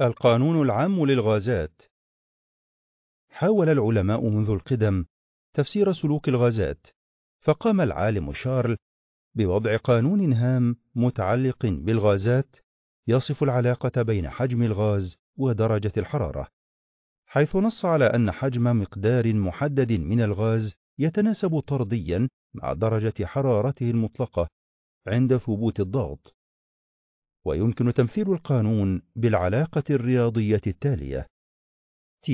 القانون العام للغازات حاول العلماء منذ القدم تفسير سلوك الغازات فقام العالم شارل بوضع قانون هام متعلق بالغازات يصف العلاقه بين حجم الغاز ودرجه الحراره حيث نص على ان حجم مقدار محدد من الغاز يتناسب طرديا مع درجه حرارته المطلقه عند ثبوت الضغط ويمكن تمثيل القانون بالعلاقة الرياضية التالية T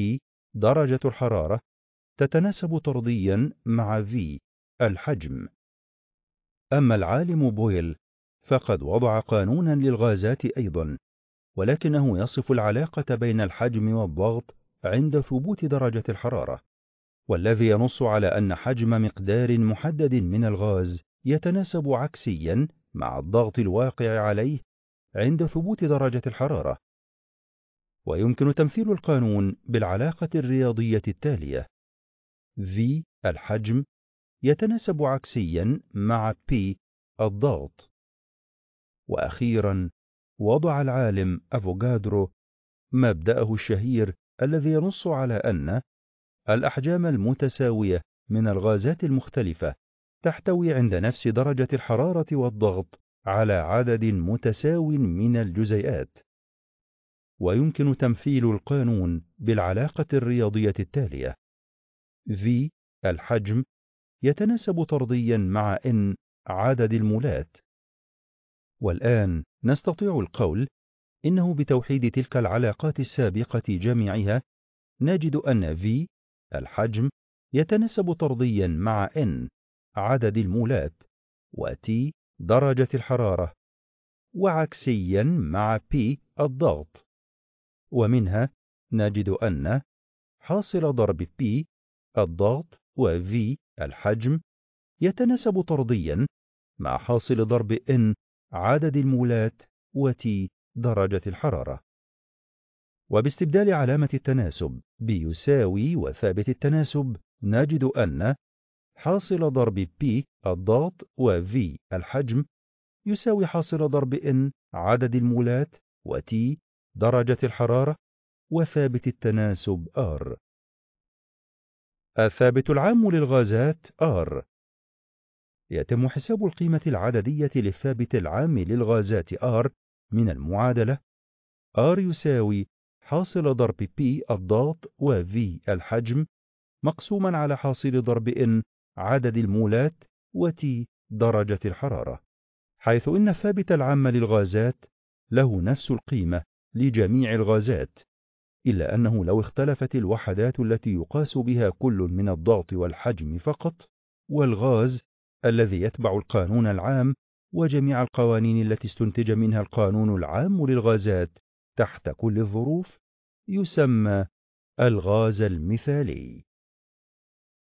درجة الحرارة تتناسب طرديا مع V الحجم أما العالم بويل فقد وضع قانونا للغازات أيضا ولكنه يصف العلاقة بين الحجم والضغط عند ثبوت درجة الحرارة والذي ينص على أن حجم مقدار محدد من الغاز يتناسب عكسيا مع الضغط الواقع عليه عند ثبوت درجة الحرارة ويمكن تمثيل القانون بالعلاقة الرياضية التالية V الحجم يتناسب عكسيا مع P الضغط وأخيرا وضع العالم أفوغادرو مبدأه الشهير الذي ينص على أن الأحجام المتساوية من الغازات المختلفة تحتوي عند نفس درجة الحرارة والضغط على عدد متساو من الجزيئات ويمكن تمثيل القانون بالعلاقة الرياضية التالية V الحجم يتناسب طرديا مع N عدد المولات والآن نستطيع القول إنه بتوحيد تلك العلاقات السابقة جميعها نجد أن V الحجم يتناسب طرديا مع N عدد المولات و T درجة الحرارة وعكسيا مع P الضغط ومنها نجد أن حاصل ضرب P الضغط و V الحجم يتناسب طرديا مع حاصل ضرب N عدد المولات و T درجة الحرارة وباستبدال علامة التناسب بيساوي وثابت التناسب نجد أن حاصل ضرب P الضغط و V الحجم يساوي حاصل ضرب N عدد المولات و T درجة الحرارة وثابت التناسب R الثابت العام للغازات R يتم حساب القيمة العددية للثابت العام للغازات R من المعادلة R يساوي حاصل ضرب P الضغط و V الحجم مقسوما على حاصل ضرب N عدد المولات وتي درجة الحرارة حيث إن الثابت العام للغازات له نفس القيمة لجميع الغازات إلا أنه لو اختلفت الوحدات التي يقاس بها كل من الضغط والحجم فقط والغاز الذي يتبع القانون العام وجميع القوانين التي استنتج منها القانون العام للغازات تحت كل الظروف يسمى الغاز المثالي